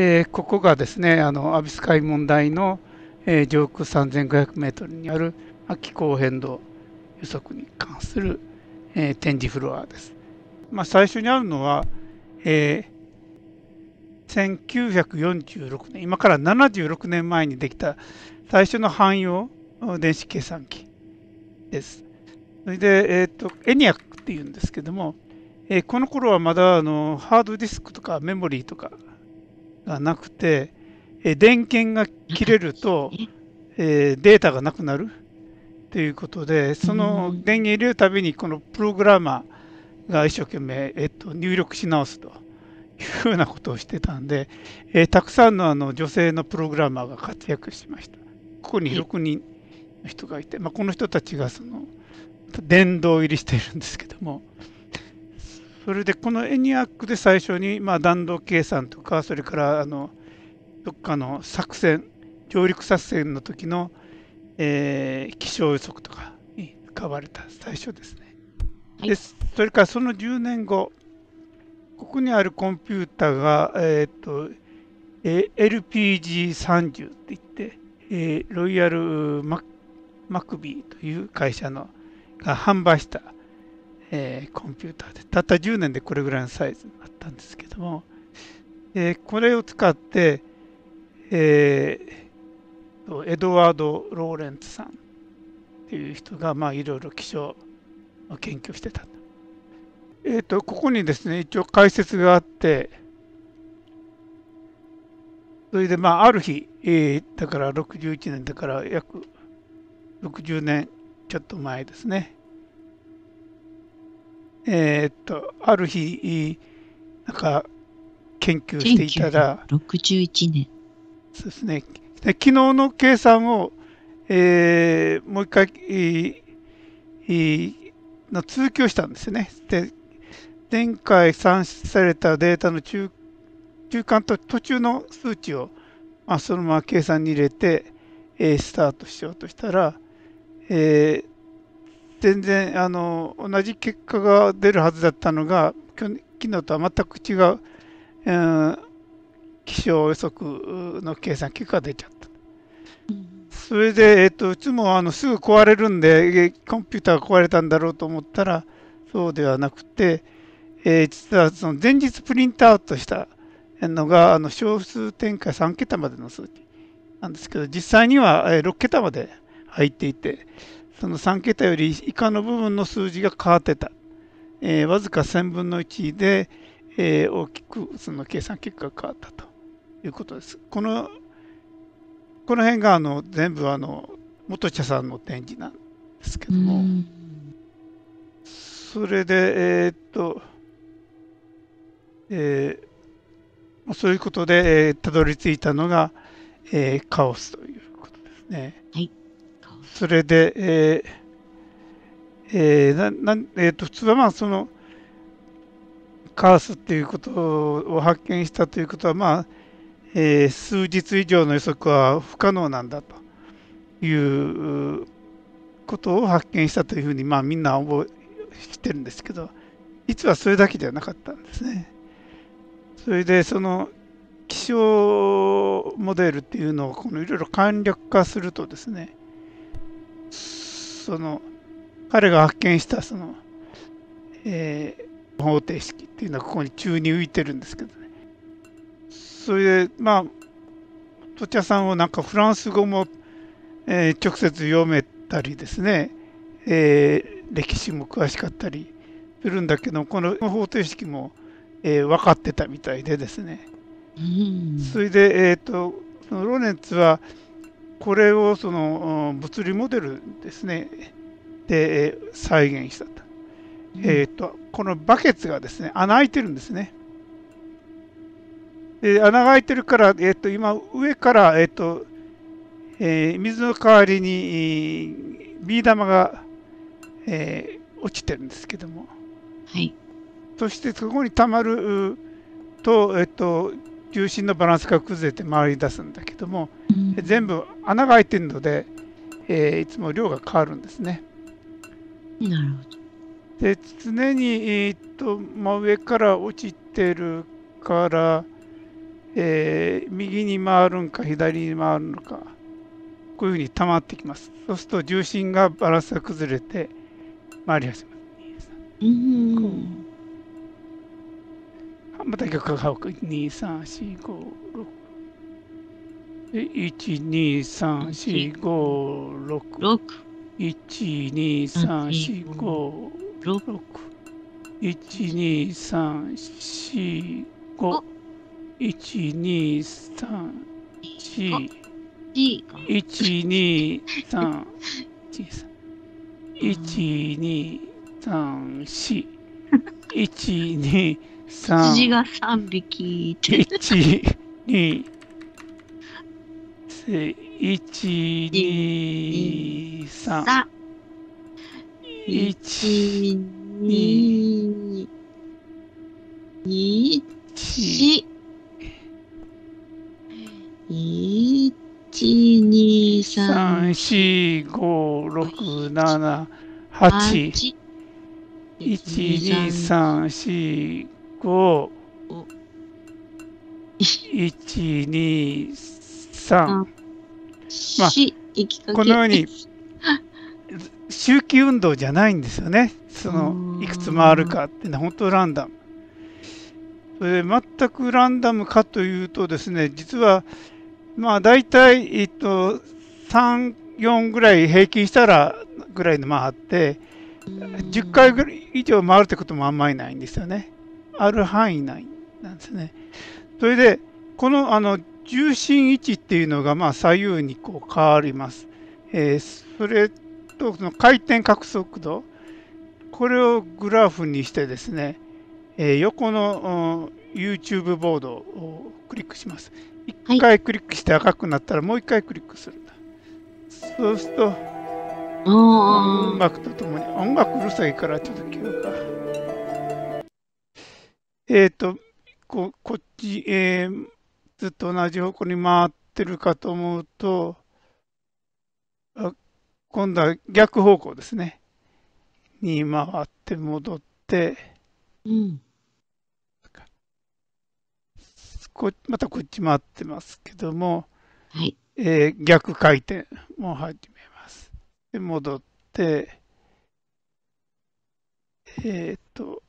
えー、ここがですねあのアビス海問題の、えー、上空 3500m にある、ま気候変動予測に関する、えー、展示フロアです。まあ、最初にあるのは、えー、1946年今から76年前にできた最初の汎用電子計算機です。それで、えーと、とエニアックっていうんですけども、えー、この頃はまだあのハードディスクとかメモリーとかがなくて、え電源が切れると、えー、データがなくなるということで、その電源入れるたびに、このプログラマーが一生懸命、えっと、入力し直すというふうなことをしてたんで、えー、たくさんのあの女性のプログラマーが活躍しました。ここに6人の人がいて、まあ、この人たちがその殿堂入りしているんですけども、それでこのエニアックで最初にまあ弾道計算とかそれからあのどっかの作戦上陸作戦の時の、え気象予測とかにかわれた最初ですね。はい、でそれからその10年後ここにあるコンピューターが、えーとえー、LPG30 っていって、えー、ロイヤルマ・マクビーという会社のが販売したえー、コンピューターでたった10年でこれぐらいのサイズだったんですけども、えー、これを使って、えー、エドワード・ローレンツさんっていう人がいろいろ気象を研究してた。えーと、とここにですね一応解説があってそれでまあある日、えー、だから61年だから約60年ちょっと前ですねえー、っと、ある日、なんか、研究していたら、6 1年。そうですね。で昨日の計算を、えー、もう一回、えー、の続きをしたんですよね。で、前回算出されたデータの中中間と途中の数値を、まあ、そのまま計算に入れて、えー、スタートしようとしたら、えー、全然あの同じ結果が出るはずだったのが昨日とは全く違う、えー、気象予測の計算結果が出ちゃった。それで、えと、いつもあのすぐ壊れるんでコンピューターが壊れたんだろうと思ったらそうではなくて、えー、実はその前日プリントアウトしたのがあの小数点下3桁までの数値なんですけど実際には6桁まで入っていて。その3桁より以下の部分の数字が変わってた、えー、わずか1000分の1で、えー、大きくその計算結果が変わったということです。このこの辺があの全部あの元茶さんの展示なんですけども、それでえー、っと、えー、そういうことでたど、り着いたのが、えー、カオスということですね。はいそれで、えーえーななんえーと、普通はまあそのカースっていうことを発見したということは、まあえー、数日以上の予測は不可能なんだということを発見したというふうに、まあ、みんな覚えしてるんですけど実はそれだけではなかったんですね。それでその気象モデルっていうのをこのいろいろ簡略化するとですねその彼が発見したその、えー、方程式っていうのはここに宙に浮いてるんですけどねそれでまあ土茶さんをなんかフランス語も、えー、直接読めたりですね、えー、歴史も詳しかったりするんだけどこの方程式も、えー、分かってたみたいでですね、それで、えーと、ローレンツはこれをその物理モデルですねで再現したとうん、えーと、このバケツがですね穴開いてるんですねで穴が開いてるから、えーと、今上から、えーとえー、水の代わりにビー玉が、えー、落ちてるんですけども、はい、そしてそこにたまると,、えーと重心のバランスが崩れて回り出すんだけども、全部穴が開いてるので、えー、いつも量が変わるんですね。なるほど。で常に、えー、っと真上から落ちてるから、えー、右に回るんか左に回るのかこういうふうに溜まってきます。そうすると重心がバランスが崩れて回り始めます。うんまた逆が2く二三四五六4 1 2 3 4 1六一二三四五六一二三四1 2 3 4 1 2 3 4 1 2 3 4 1 2 3 4羊が三匹123 123 1 1 2 3 4 5 6 7 8 1 2 3 4 5、1、2、3。まあ、このように、周期運動じゃないんですよね。その、いくつ回るかっていうのは本当ランダム。それで全くランダムかというとですね、実は、まあ大体、えっと、3、4ぐらい平均したらぐらいの回って、10回以上回るってこともあんまりないんですよね。ある範囲内なんですね。それで、このあの重心位置っていうのがまあ左右にこう変わります。えー、それとその回転角速度、これをグラフにしてですね、えー、横の YouTube ボードをクリックします。1回クリックして赤くなったらもう1回クリックするんだ。そうすると、音楽とともに、音楽うるさいからちょっと切るか。えっ、ー、と、こ、こっち、えー、ずっと同じ方向に回ってるかと思うと、あ今度は逆方向ですね。に回って戻って、うん。こまたこっち回ってますけども、はい。えー、逆回転も始めます。で、戻って、えっ、ー、と、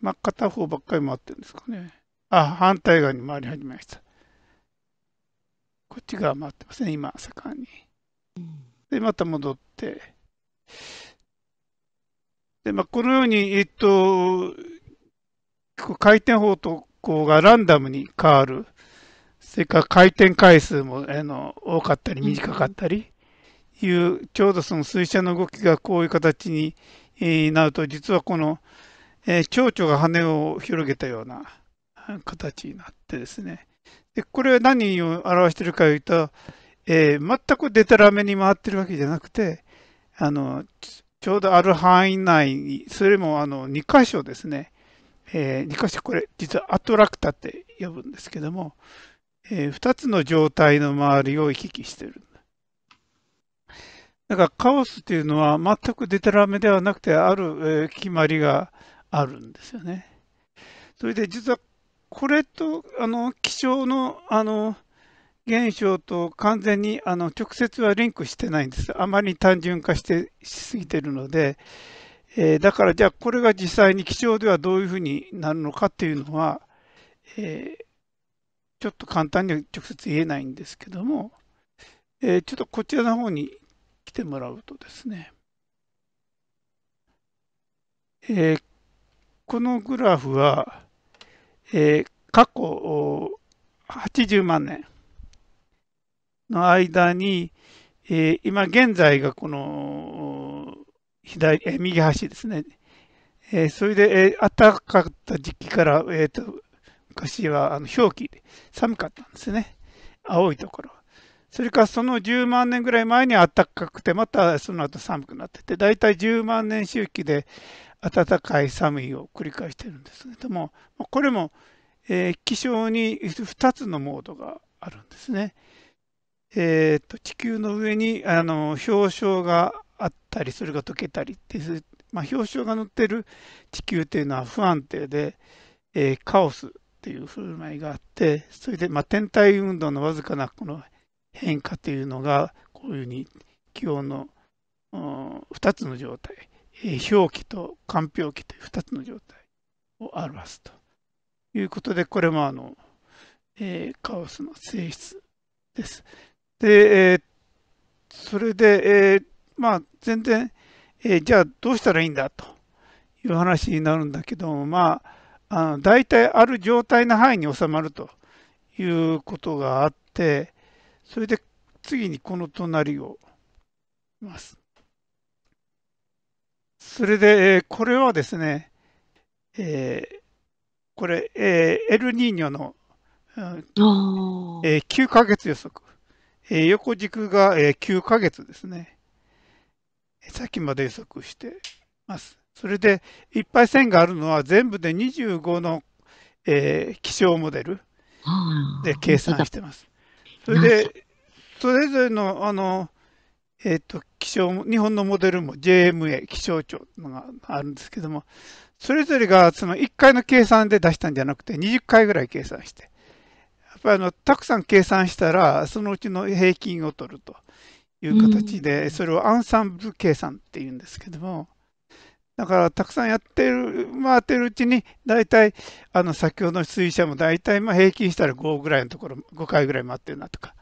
まあ、片方ばっかり回ってるんですかね。あ、反対側に回り始めました。こっち側回ってますね、今、盛んに。で、また戻って。で、まあ、このように、えっと、回転方向がランダムに変わる。それから回転回数もあの多かったり短かったりいう、ちょうどその水車の動きがこういう形になると、実はこのえー、蝶々が羽を広げたような形になってですね。でこれは何を表しているかというと、えー、全くデタラメに回ってるわけじゃなくて、あのちょうどある範囲内に、それもあの2箇所ですね、えー、2箇所、これ実はアトラクタって呼ぶんですけども、えー、2つの状態の周りを行き来してる。だからカオスというのは全くデタラメではなくて、ある、えー、決まりが、あるんですよね。それで実はこれとあの気象のあの現象と完全にあの直接はリンクしてないんです。あまり単純化してしすぎてるので、えー、だからじゃあこれが実際に気象ではどういうふうになるのかっていうのは、えー、ちょっと簡単には直接言えないんですけども、えー、ちょっとこちらの方に来てもらうとですね、えー、このグラフは、えー、過去80万年の間に、えー、今現在がこの左、えー、右端ですね。えー、それで、えー、暖かかった時期から、えーと、昔はあの氷期で寒かったんですね。青いところ。それからその10万年ぐらい前に暖かくて、またその後寒くなってて、だいたい10万年周期で暖かい寒いを繰り返してるんですけれどもこれも、えー、気象に2つのモードがあるんですね。えーと、地球の上にあの氷床があったりそれが溶けたりです、まあ、氷床が乗ってる地球っていうのは不安定で、えー、カオスっていう振る舞いがあってそれで、まあ、天体運動のわずかなこの変化というのがこういうふうに気温の2つの状態表記と間表記という2つの状態を表すということで、これもあの、えー、カオスの性質です。で、えー、それで、えー、まあ、全然、えー、じゃあどうしたらいいんだという話になるんだけども、まあ、大体ある状態の範囲に収まるということがあって、それで次にこの隣をます。それで、えー、これはですね、えー、これ、えー、エルニーニョの、うんえー、9ヶ月予測。えー、横軸が、えー、9ヶ月ですね。さっきまで予測してます。それで、いっぱい線があるのは全部で25の、えー、気象モデルで計算してます。それで、それぞれのあのえっ、ー、と、気象、日本のモデルも JMA、気象庁のがあるんですけども、それぞれがその1回の計算で出したんじゃなくて、20回ぐらい計算して、やっぱりあの、たくさん計算したら、そのうちの平均を取るという形で、それをアンサンブル計算っていうんですけども、だからたくさんやってる、回ってるうちに、大体、あの、先ほどの水車も大体、まあ平均したら5ぐらいのところ、5回ぐらい回ってるなとか、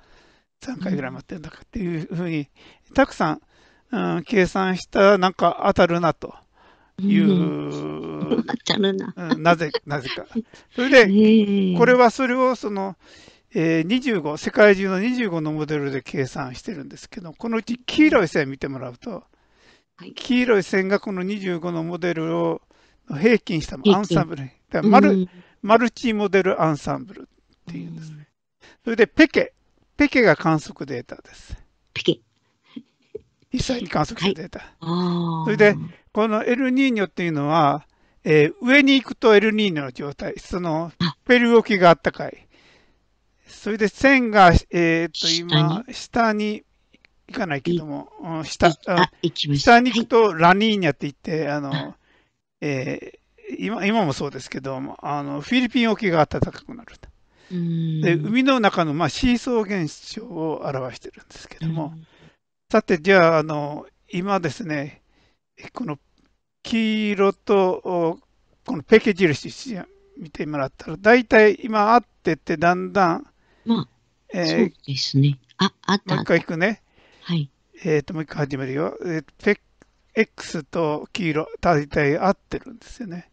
3回ぐらい待ってるんだかっていうふうに、たくさん、うん、計算したなんか当たるなという、うん、当たるな、うん、なぜなぜか。それで、これはそれをその、えー、25世界中の25のモデルで計算してるんですけどこのうち黄色い線見てもらうと、はい、黄色い線がこの25のモデルを平均したアンサンブルマル,、マルチモデルアンサンブルっていうんですね。それでペケペケが観測データです。ペケ実際に観測したデータ。はい、それで、このエルニーニョっていうのは、えー、上に行くとエルニーニョの状態、そのペルー沖があったかい。それで線が、えー、っと今、下に行かないけども、下下に行くとラニーニャって言って、あのえー、今今もそうですけどもあの、フィリピン沖が暖かくなる。と。で海の中のまあシーソー現象を表してるんですけども、さてじゃああの今ですねこの黄色とこのペケ印見てもらったら大体今合っててだんだん、まあ、えー、そうですねああったもう一回いくねはいえっ、ー、ともう一回始めるよ、えー、ペ X と黄色大体合ってるんですよね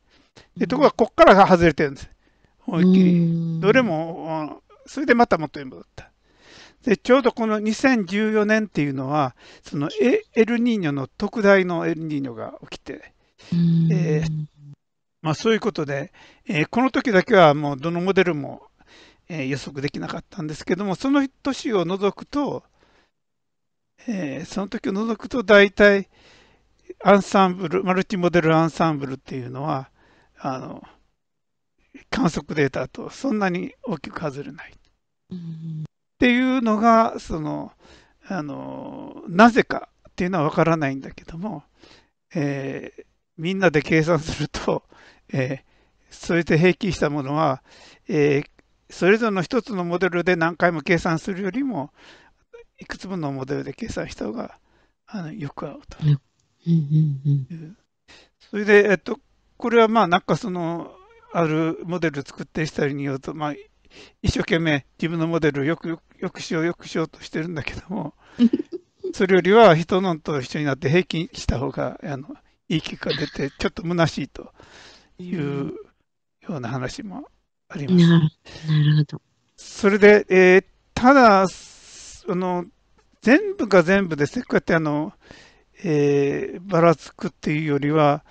でところがここからが外れてるんです思いっきり。どれも、それでまた元に戻った。で、ちょうどこの2014年っていうのは、そのエエルニーニョの特大のエルニーニョが起きて、えー、まあ、そういうことで、えー、この時だけはもうどのモデルも、えー、予測できなかったんですけども、その年を除くと、えー、その時を除くと大体アンサンブル、マルチモデルアンサンブルっていうのは、あの観測データとそんなに大きく外れない。っていうのがそのあのなぜかっていうのは分からないんだけども、えー、みんなで計算すると、えー、それで平均したものは、えー、それぞれの一つのモデルで何回も計算するよりもいくつものモデルで計算した方があのよく合うと。それで、えっと、これはまあなんかそのあるモデル作ってしたりによると、まあ、一生懸命自分のモデルをよくよくしようよくしようとしてるんだけども それよりは人のと一緒になって平均した方があのいい結果出てちょっと虚しいというような話もあります。なるほどそれで、えー、ただあの全部が全部ですねこうやってあの、えー、ばらつくっていうよりは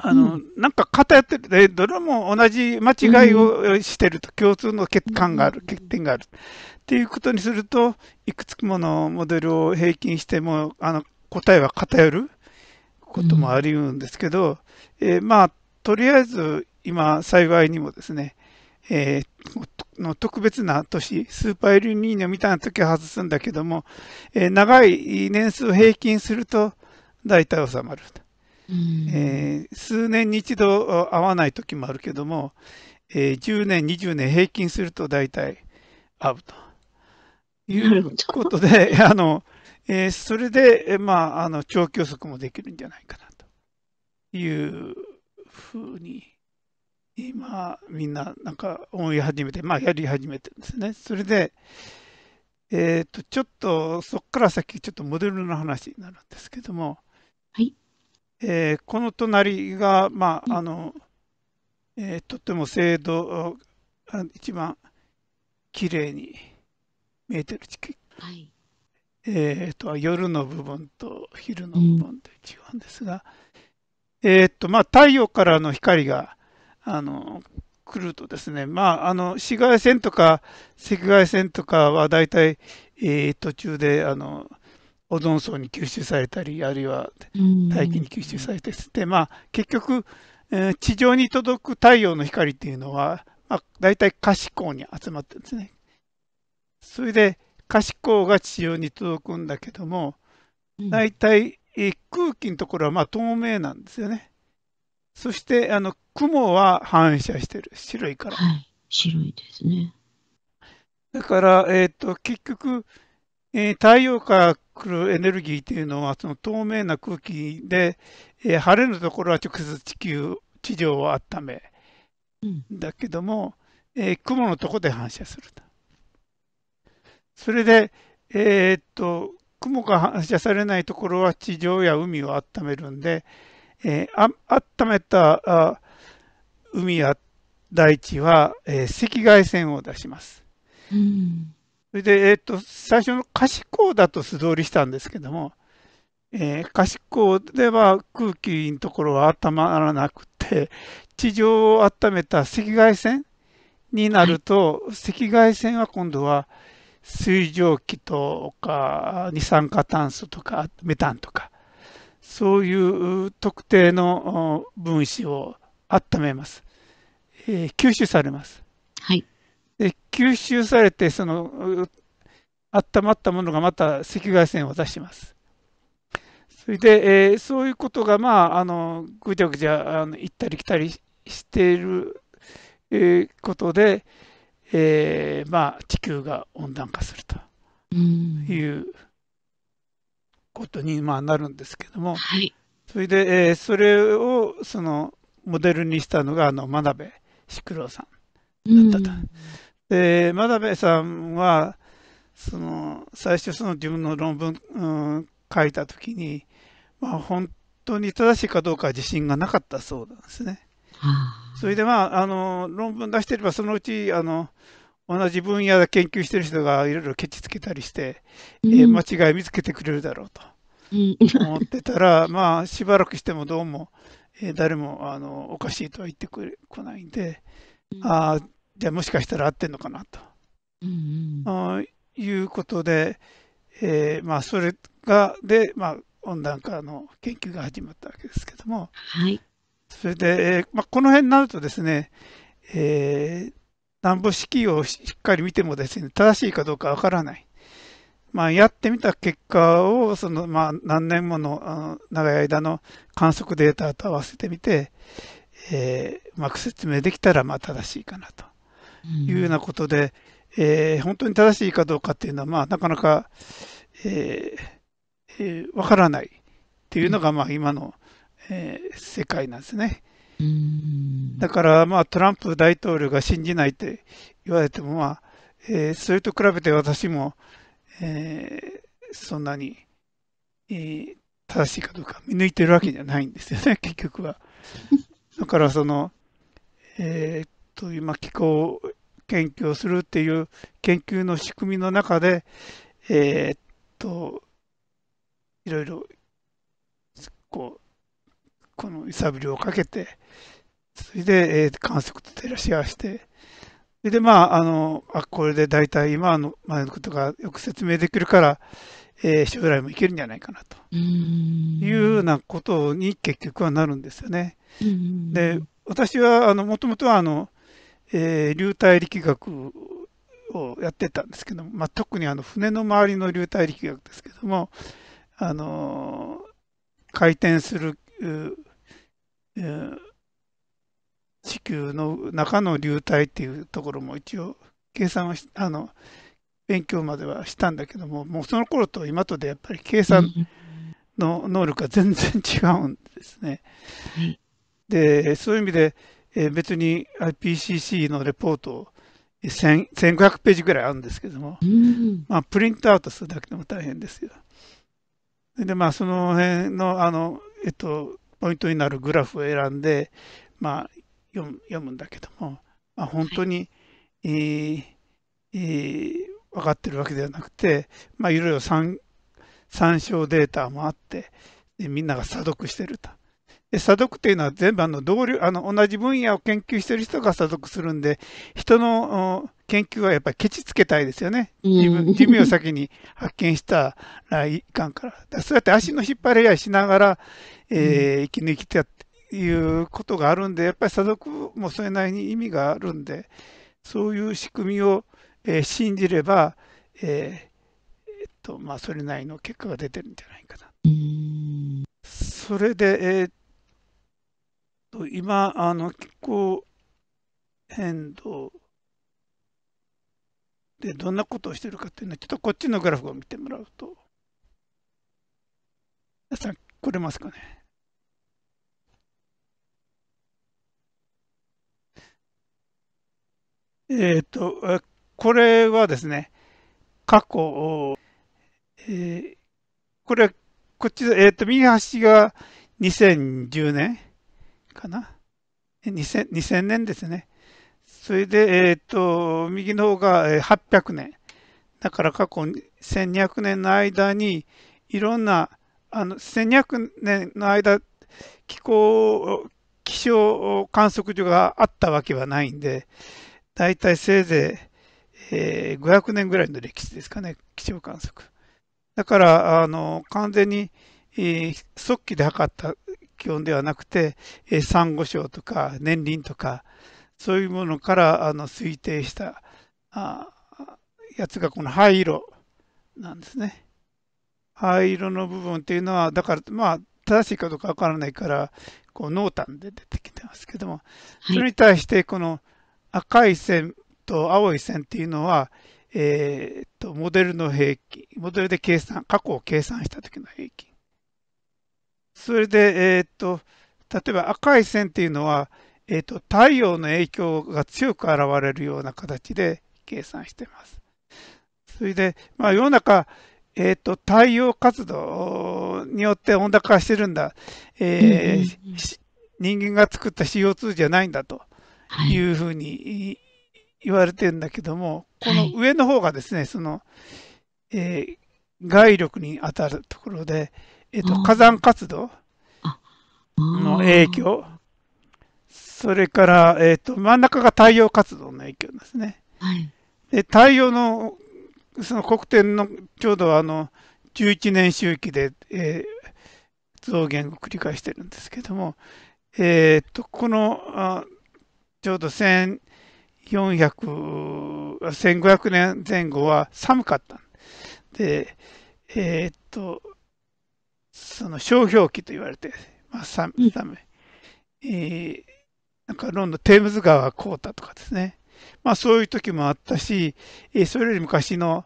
あの、うん、なんか偏ってる、どれも同じ間違いをしてると、共通の欠陥がある、欠点がある。っていうことにすると、いくつものモデルを平均しても、あの、答えは偏ることもありうるんですけど、うん、えー、まあ、とりあえず今、幸いにもですね、えー、の特別な年、スーパーエルニーニョみたいな時は外すんだけども、えー、長い年数平均すると大体収まると。えー、数年に一度会わない時もあるけども、えー、10年、20年平均すると大体会うということで、あのえー、それで、まあ、あの長期予測もできるんじゃないかなというふうに、今、みんななんか思い始めて、まあ、やり始めてるんですね。それで、えーと、ちょっとそこから先、ちょっとモデルの話になるんですけども、はいえー、この隣が、まああのえー、とても精度一番きれいに見えてる地区、はいえーと、と夜の部分と昼の部分で違うんですが、えーとまあ、太陽からの光があの来るとですね、まあ、あの紫外線とか赤外線とかはだいたい、え途中であのオゾン層に吸収されたり、あるいは大気に吸収されたりして、まあ、結局、えー、地上に届く太陽の光っていうのは、まあ、大体可視光に集まってるんですね。それで可視光が地上に届くんだけども、大体、えー、空気のところはまあ透明なんですよね。そしてあの雲は反射してる、白いから。はい、白いですね。だから、えーと、結局、えー、太陽から来るエネルギーというのはその透明な空気で、えー、晴れのところは直接地球地上を温め、だけども、えー、雲のとこで反射すると。それで、えー、っと雲が反射されないところは地上や海を温めるんで、えー、あ温めたあ海や大地は、え赤外線を出します。うんれで、えっ、ー、と、最初の可視光だと素通りしたんですけども、えー、可視光では空気のところは温まらなくて、地上を温めた赤外線になると、はい、赤外線は今度は水蒸気とか二酸化炭素とかメタンとか、そういう特定の分子を温めます。えー、吸収されます。はい。で吸収されてその温まったものがまた赤外線を出します。それで、えー、そういうことが、まあ、あのぐちゃぐちゃあの行ったり来たりしている、ことで、えーまあ、地球が温暖化するということに、まあ、なるんですけども、はい、それで、えー、それをそのモデルにしたのがあの真鍋淑郎さんだったと。で、真鍋さんは、その、最初その自分の論文、うん、書いた時に、まあ、本当に正しいかどうか自信がなかったそうなんですね。それでまあ、あの、論文出してれば、そのうち、あの、同じ分野で研究してる人がいろいろケチつけたりして、うん、えー、間違い見つけてくれるだろうと思ってたら、まあ、しばらくしてもどうも、えー、誰もあのおかしいとは言ってくれこないんで、ああ、じゃあもしかしたら合ってんのかなと、うんうん、いうことで、えー、まあそれがで、まあ、温暖化の研究が始まったわけですけども、はい、それで、えーまあ、この辺になるとですね、えー、暖房式をしっかり見てもですね正しいかどうかわからない。まあ、やってみた結果をその、まあ、何年もの長い間の観測データと合わせてみて、えうまく説明できたらまあ正しいかなというようなことで、えー、本当に正しいかどうかっていうのは、まあ、なかなか、えーえー、分からないっていうのが、まあ、今の、えー、世界なんですね。うん、だから、まあ、トランプ大統領が信じないって言われても、まあえー、それと比べて私も、えー、そんなに、えー、正しいかどうか見抜いてるわけじゃないんですよね、結局は。だからその、えー、という、まあ、気候研究をするっていう研究の仕組みの中で、えー、っと、いろいろ、こう、この揺さぶりをかけて、それで、えー、観測と照らし合わせて、それで、まあ、あの、あ、これで大体今の前のことがよく説明できるから、えー、将来もいけるんじゃないかなというようなことに結局はなるんですよね。で私はもともとはあのえー、流体力学をやってたんですけど、まあ、特にあの船の周りの流体力学ですけども、あのー、回転する、えー、地球の中の流体っていうところも一応計算はあの勉強まではしたんだけどももうその頃と今とでやっぱり計算の能力が全然違うんですね。でそういう意味でえ別に IPCC のレポート1500ページぐらいあるんですけども、うん、まあ、プリントアウトするだけでも大変ですよ。でまあその辺のあの、えっと、ポイントになるグラフを選んで、まあ、読む読むんだけども、まあ、本当に、はい、えー、えー、分かってるわけではなくて、まあ、いろいろ参参照データもあってみんなが査読してると。で査読というのは全部あの同僚あの同じ分野を研究している人が査読するんで人の研究はやっぱりケチつけたいですよね自分自分を先に発見したらいかんからそうやって足の引っ張り合いしながら、えー、生き抜きてやいうことがあるんでやっぱり査読もそれなりに意味があるんでそういう仕組みを、えー、信じれば、えーえっとまあ、それなりの結果が出てるんじゃないかな。それで、えー、と今、あの気候変動でどんなことをしてるかっていうのは、ちょっとこっちのグラフを見てもらうと。皆さん、来れますかね。えっ、ー、と、これはですね、過去、えー、これ、こっち、えっ、ー、と、右端が2010年。かな。2000, 2000年ですね。それで、えー、っと、右の方が800年。だから過去1200年の間にいろんなあの1200年の間気候気象観測所があったわけはないんでだいたいせいぜい、えー、500年ぐらいの歴史ですかね気象観測だからあの完全に、えー、即帰で測った基本ではなくて、えー、サンゴ礁とか年輪とかそういうものからあの推定したあやつがこの灰色なんですね。灰色の部分っていうのはだからまあ正しいかどうかわからないからこう濃淡で出てきてますけども、それに対してこの赤い線と青い線っていうのは、えー、とモデルの平均モデルで計算過去を計算した時の平均それで、えー、っと、例えば赤い線っていうのは、えー、っと、太陽の影響が強く現れるような形で計算しています。それで、まあ、世の中、えーと、太陽活動によって温暖化してるんだ、えー、うんうん、人間が作った CO2 じゃないんだというふうに言われてるんだけども、はい、この上の方がですねその、えー、外力に当たるところで、えっと、火山活動の影響、それから、えっと、真ん中が太陽活動の影響ですね。はい、で太陽のその黒点のちょうどあの11年周期で、えー、増減を繰り返してるんですけども、えー、っとこのあちょうど1 5 0 0年前後は寒かったでえー、っとその商標期と言われて、まあ、寒い、えー、なんかロンドン、テームズ川凍ったとかですね、まあ、そういう時もあったし、えー、それより昔の、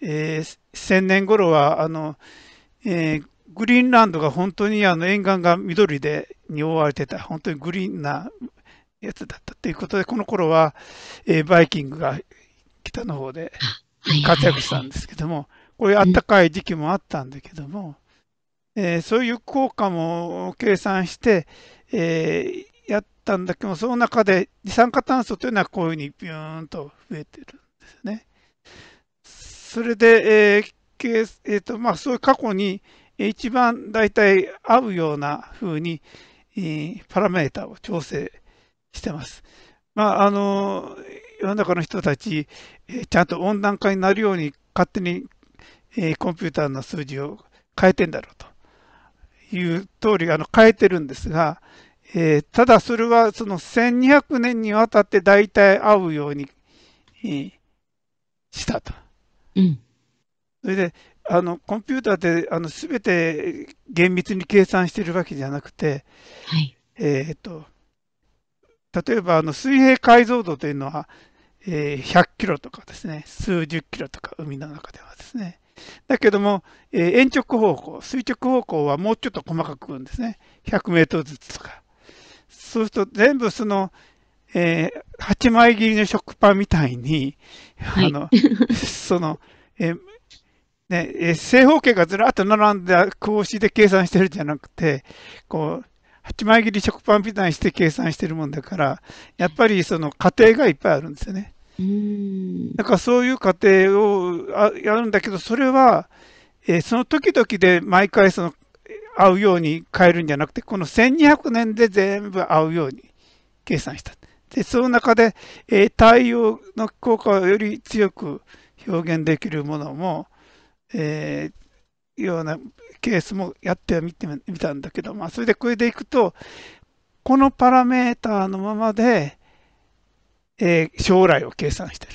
えー、1000年頃はあの、えー、グリーンランドが本当にあの沿岸が緑でに覆われてた、本当にグリーンなやつだったということで、この頃は、えー、バイキングが北の方で活躍したんですけども、こういう暖かい時期もあったんだけども、えー、そういう効果も計算して、えー、やったんだけどその中で二酸化炭素というのはこういうふうにビューンと増えてるんですね。それで、えーえーとまあ、そういう過去に一番大体合うようなふうに、えー、パラメータを調整してます。まあ、あの世の中の人たち、えー、ちゃんと温暖化になるように勝手に、えー、コンピューターの数字を変えてんだろうと。いう通り、あの、変えてるんですが、えー、ただそれはその1200年にわたって大体合うように、えー、したと。うん。それで、あの、コンピューターで、あの、すべて厳密に計算してるわけじゃなくて、はい。えっ、ー、と、例えば、あの、水平解像度というのは、えー、100キロとかですね、数十キロとか、海の中ではですね。だけども、えー、鉛直方向、垂直方向はもうちょっと細かくくんですね。100メートルずつとか。そうすると全部その、えー、8枚切りの食パンみたいに、はい、あの、その、えー、ね、え正方形がずらっと並んで格子で計算してるんじゃなくて、こう、8枚切り食パンみたいにして計算してるもんだから、やっぱりその過程がいっぱいあるんですよね。だからそういう過程をやるんだけど、それは、えー、その時々で毎回その合うように変えるんじゃなくて、この1200年で全部合うように計算した。で、その中で、えー、太陽の効果をより強く表現できるものも、えー、ようなケースもやってみてみたんだけど、まあ、それでこれでいくと、このパラメーターのままで、えー、将来を計算してる。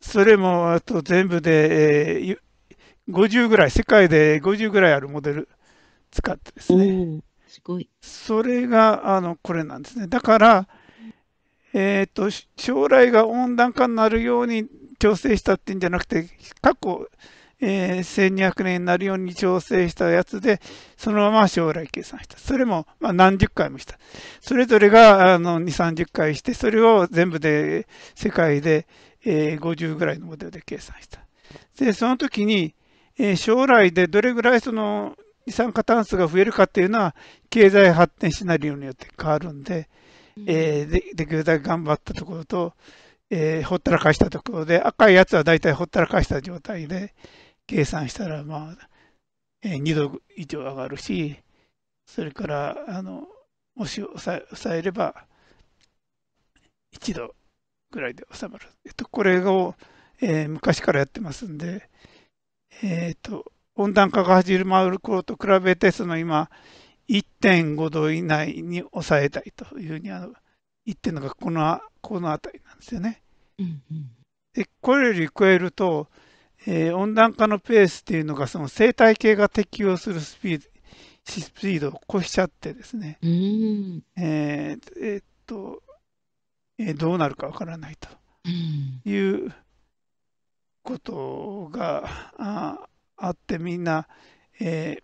それもあと全部で、えー、50ぐらい、世界で50ぐらいあるモデル使ってですね。すごい。それがあのこれなんですね。だから、えーと、将来が温暖化になるように調整したっていうんじゃなくて、過去、えー、1200年になるように調整したやつで、そのまま将来計算した。それも、まあ、何十回もした。それぞれがあの2、30回して、それを全部で世界で、えー、50ぐらいのモデルで計算した。で、その時に、えー、将来でどれぐらいその二酸化炭素が増えるかっていうのは、経済発展シナリオによって変わるんで、えー、でできるだけ頑張ったところと、えー、ほったらかしたところで、赤いやつは大体ほったらかした状態で、計算したら、まあ、えー、2度以上上がるし、それから、あの、もし抑え抑えれば、1度ぐらいで収まる。えっと、これを、えー、昔からやってますんで、えー、っと、温暖化が始まる頃と比べて、その今、1.5度以内に抑えたいというふうにあの言ってるのがこの、この辺りなんですよね。うんうん、で、これより超えると、えー、温暖化のペースっていうのがその生態系が適応するスピードスピードを越しちゃってですね、うん、えー、えっと、えー、どうなるかわからないということがああってみんな、え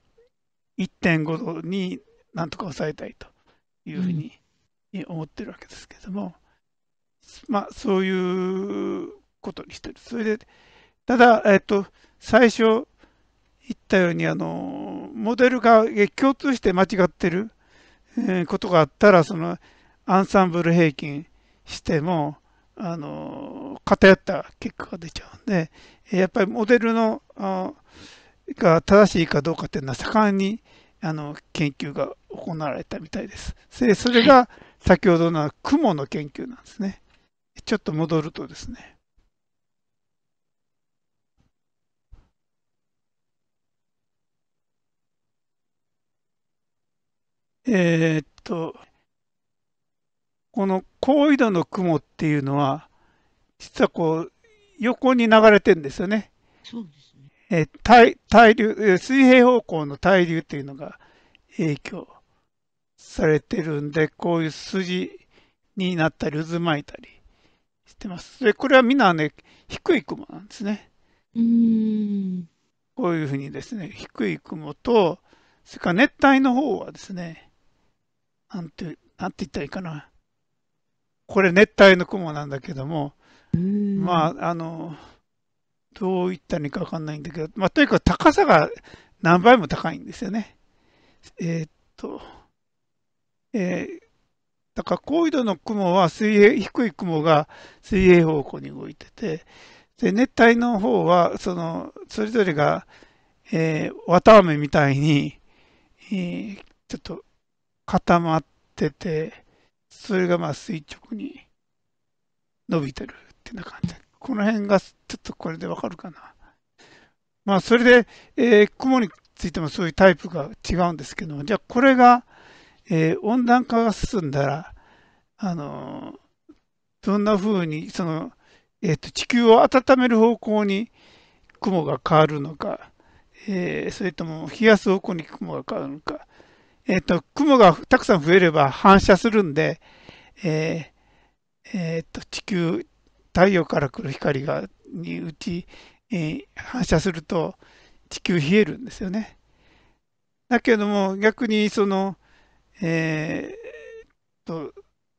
ー、1.5度になんとか抑えたいというふうに思ってるわけですけども、うん、まあそういうことにしてる。それでただ、えっと、最初言ったように、あの、モデルが共通して間違ってることがあったら、その、アンサンブル平均しても、あの、偏った結果が出ちゃうんで、やっぱりモデルの、が正しいかどうかっていうのは盛んにあの研究が行われたみたいです。でそれが先ほどの雲の研究なんですね。ちょっと戻るとですね、えーっと、この高緯度の雲っていうのは、実はこう、横に流れてんですよね。そうですね。えー対、対流、え水平方向の対流っていうのが影響されてるんで、こういう筋になったり、渦巻いたりしてます。で、これはみんなね、低い雲なんですね。うん。こういうふうにですね、低い雲と、それから熱帯の方はですね、なんて、なんて言ったらいいかな。これ熱帯の雲なんだけども、まあ、あの、どういったにかわかんないんだけど、まあ、とにかく高さが何倍も高いんですよね。えー、っと、えー、だから高緯度の雲は水平、低い雲が水平方向に動いてて、で、熱帯の方は、その、それぞれが、えー、綿飴みたいに、えー、ちょっと固まってて、それがまあ垂直に伸びてるってな感じこの辺がちょっとこれでわかるかな。まあそれで、えー、雲についてもそういうタイプが違うんですけども、じゃあこれが、えー、温暖化が進んだら、あのー、どんな風にその、えーと、と地球を温める方向に雲が変わるのか、えー、それとも冷やす方向に雲が変わるのか、えっ、ー、と、雲がたくさん増えれば反射するんで、えーえー、と地球、太陽から来る光がにうち、えー、反射すると地球冷えるんですよね。だけども逆にその、えー、と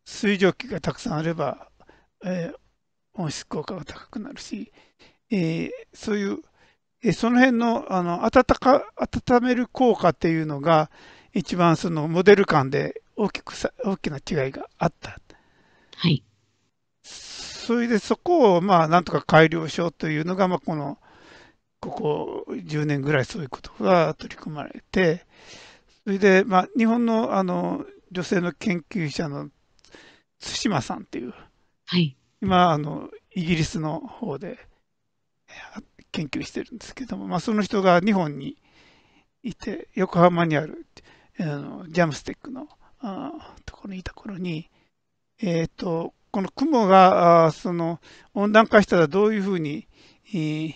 水蒸気がたくさんあれば、えー、温室効果が高くなるし、えー、そういう、えー、その辺のあの温か温める効果っていうのが、一番そのモデル間で大きくさ大きな違いがあった。はい。それでそこをまあなんとか改良しようというのが、まあ、このここ10年ぐらいそういうことが取り組まれて、それで、まあ、日本のあの女性の研究者の対馬さんっていう、はい、今あの、イギリスの方で研究してるんですけども、まあ、その人が日本にいて、横浜にあるあのジャムステックのあところにいた頃に、えっ、ー、と、この雲が、あその、温暖化したらどういうふうに、えー、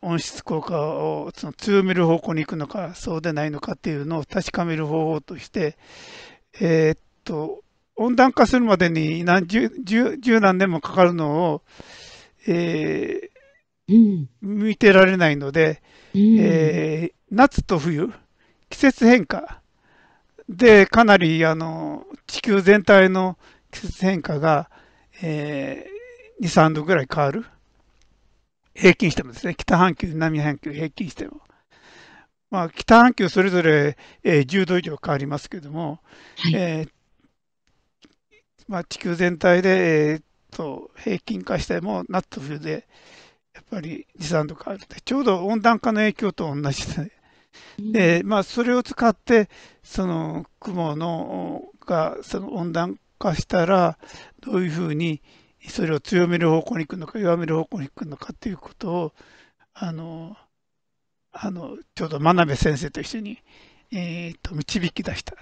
温室効果をその強める方向に行くのか、そうでないのかっていうのを確かめる方法として、えー、っと、温暖化するまでに何十十何年もかかるのを、えー、見てられないので、えー、夏と冬、季節変化でかなりあの地球全体の季節変化が、えー、23度ぐらい変わる平均してもですね北半球南半球平均しても、まあ、北半球それぞれ、えー、10度以上変わりますけども、はい、えー、まあ、地球全体で、えー、と平均化しても夏と冬でやっぱり23度変わるちょうど温暖化の影響と同じですね。で、まあ、それを使ってその雲のがその温暖化したらどういうふうにそれを強める方向に行くのか弱める方向に行くのかということをあのあのちょうど真鍋先生と一緒に、えーと、導き出した。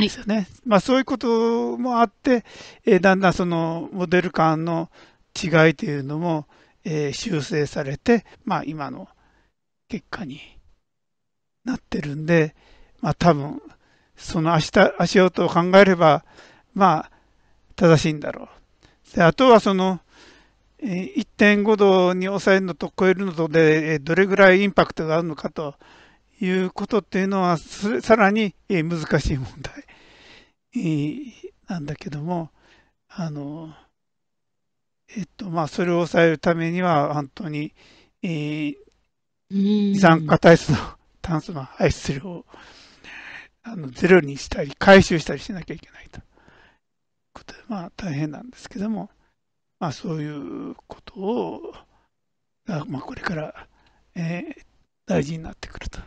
ですよね、はい、まあ、そういうこともあって、えー、だんだんそのモデル間の違いというのも、えー、修正されて、まあ、今の結果になってるんで、まあ多分、その足足音を考えれば、まあ、正しいんだろう。であとはその、1.5度に抑えるのと超えるのとで、どれぐらいインパクトがあるのかということっていうのは、さらに難しい問題なんだけども、あの、えっと、まあ、それを抑えるためには、本当に、えー、二酸化炭素の炭素の排出量をあのゼロにしたり回収したりしなきゃいけないと。ことでまあ大変なんですけども、まあ、そういうことを、まあ、これから、えー、大事になってくると。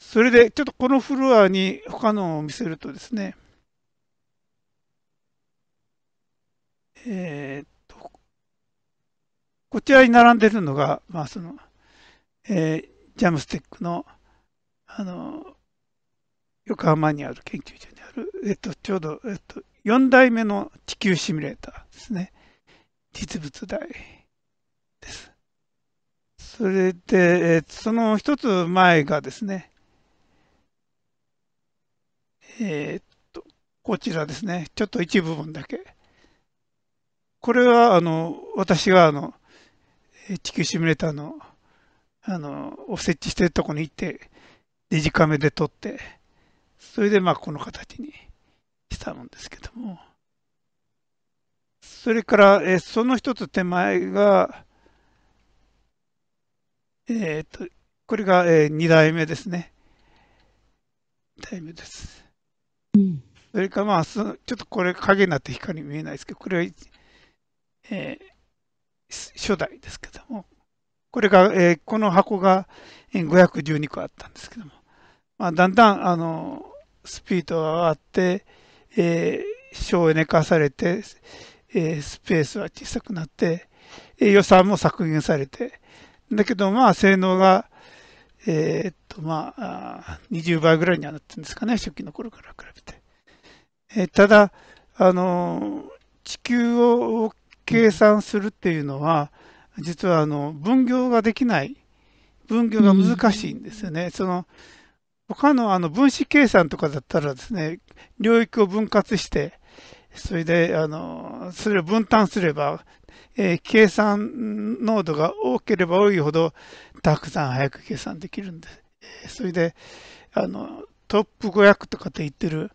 それでちょっとこのフロアに他のを見せるとですね、えー、っと、こちらに並んでるのが、まあその、えー、ジャムステックの、あの、横浜にある研究所にある、えっと、ちょうど、えっと、4代目の地球シミュレーターですね。実物大です。それで、えっと、その一つ前がですね、えっと、こちらですね。ちょっと一部分だけ。これは、あの、私が、あの、地球シミュレーターのあの、を設置してるとこに行って、デジカメで撮って、それでまあこの形にしたんですけども。それから、えその一つ手前が、えっ、と、これが、えー、2代目ですね。2代目です。うん、それからまあ、そちょっとこれ影になって光見えないですけど、これは、えー、初代ですけども、これが、えー、この箱が512個あったんですけども、まあ、だんだんあのスピードが上がって、えー、省エネ化されて、えー、スペースは小さくなって、えー、予算も削減されて、だけどまあ性能が、えー、っとまあ20倍ぐらいにはなってるんですかね、初期の頃から比べて。えー、ただ、あのー、地球を計算するっていうのは、実はあの分業ができない、分業が難しいんですよね。うん、その他のあの分子計算とかだったらですね、領域を分割して、それで、あの、それを分担すれば、えー、計算濃度が多ければ多いほど、たくさん早く計算できるんです。えそれで、あの、トップ500とかって言ってる、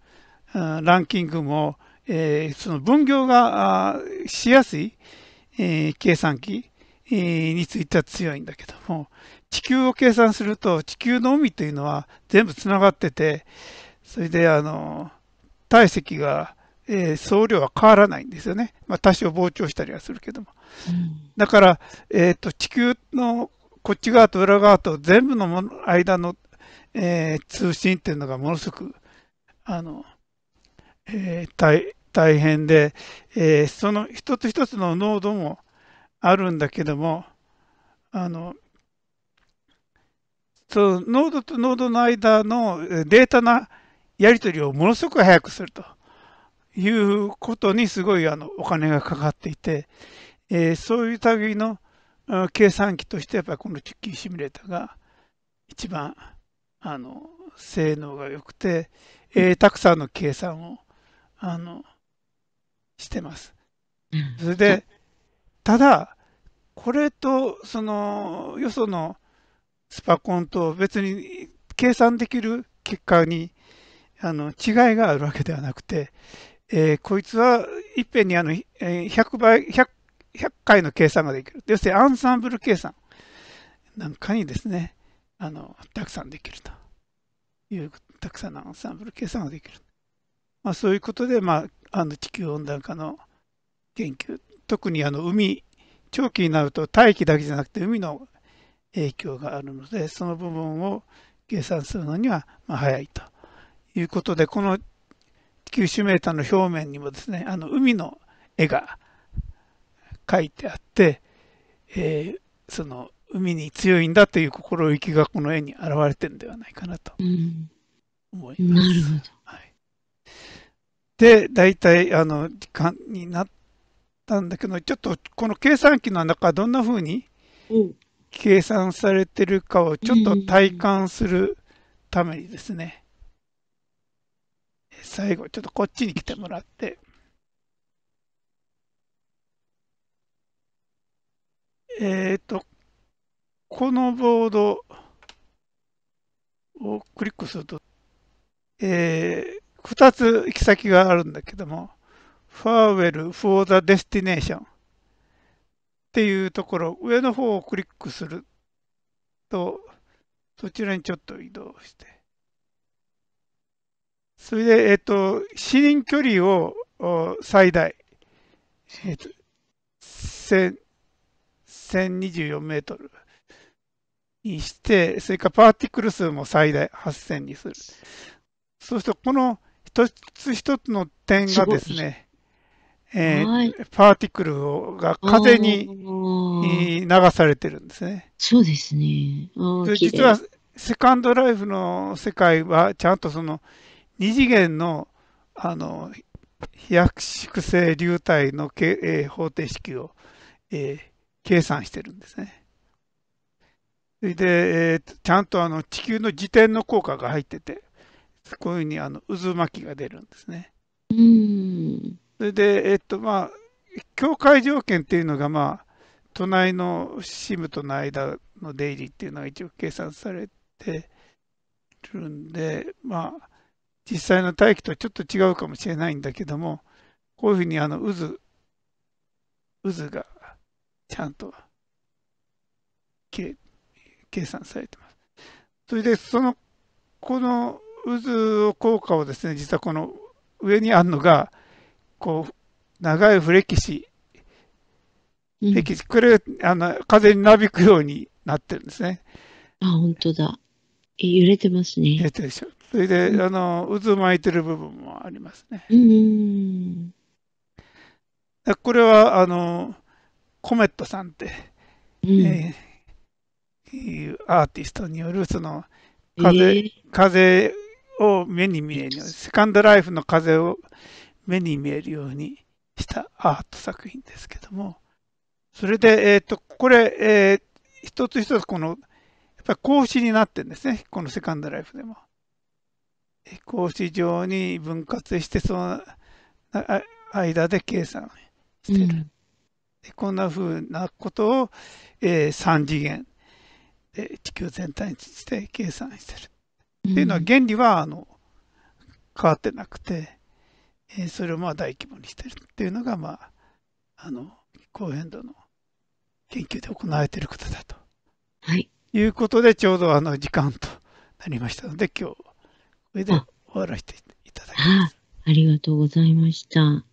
ん、ランキングも、えー、その分業がしやすい、え計算機については強いんだけども地球を計算すると地球の海というのは全部つながっててそれであの体積が、えー、総量は変わらないんですよね、まあ、多少膨張したりはするけども、うん、だから、えーと、地球のこっち側と裏側と全部のもの間の、えー、通信っていうのがものすごくあの、えー、大大変で、えー、その一つ一つの濃度もあるんだけども、あの、そのノードとノードの間のデータのやり取りをものすごく早くするということにすごいあのお金がかかっていて、えー、そういう類の計算機としてやっぱりこのチッキーシミュレーターが一番あの性能が良くて、えー、たくさんの計算をあのしてます。それでただこれと、その、よそのスパコンと別に計算できる結果に、あの、違いがあるわけではなくて、えー、こいつはいっぺんにあの、え100倍、100、100回の計算ができる。要するにアンサンブル計算なんかにですね、あの、たくさんできるという、たくさんのアンサンブル計算ができる。まあ、そういうことで、まあ、あの地球温暖化の研究、特にあの海長期になると大気だけじゃなくて海の影響があるので、その部分を計算するのにはま早いということで、この90メーターの表面にもですね、あの海の絵が描いてあって、えー、その海に強いんだという心意気がこの絵に表れてるんではないかなと思います。うん、はい、で、大体あの時間になったんだけど、ちょっとこの計算機の中、どんな風に計算されてるかをちょっと体感するためにですね、最後、ちょっとこっちに来てもらって、えっ、と、このボードをクリックすると、え2つ行き先があるんだけども、Farewell for the Destination っていうところ、上の方をクリックすると、そちらにちょっと移動して。それで、えっと、視認距離を最大、えっと、1024メートルにして、それからパーティクル数も最大8000にする。そうすると、この一つ一つの点がですね、えー、パーティクルが風に流されてるんですね。そうですね。実はセカンドライフの世界はちゃんとその2次元のあの飛躍粛性流体のけ、えー、方程式を、えー、計算してるんですね。それで、えー、ちゃんとあの地球の自転の効果が入っててこういうふうにあの渦巻きが出るんですね。うんそれで、えっと、まあ、境界条件っていうのが、まあ、隣のシムとの間の出入りっていうのが一応計算されてるんで、まあ、実際の大気とはちょっと違うかもしれないんだけども、こういうふうにあの渦、渦がちゃんと計算されてます。それで、その、この渦効果をですね、実はこの上にあるのが、こう、長いフレキシ、フキシ、これ、あの、風になびくようになってるんですね。あ、本当だ。揺れてますね。揺れてるでしょ。それで、あの、渦巻いてる部分もありますね。うん。これは、あの、コメットさんって、うん、えー、いうアーティストによる、その、風、えー、風を目に見える、セカンドライフの風を、目に見えるようにしたアート作品ですけども、それで、えっ、と、これ、え一つ一つこの、やっぱり格子になってるんですね、このセカンドライフでも。格子状に分割して、その間で計算してる。うんこんなふうなことを、え3次元、で地球全体にして計算してる。っていうのは原理はあの変わってなくて、えそれをまあ大規模にしてるっていうのが、まあ、あの気候変動の研究で行われていることだと、はい、いうことでちょうどあの時間となりましたので今日これで終わらせていただきます。あありがとうございました。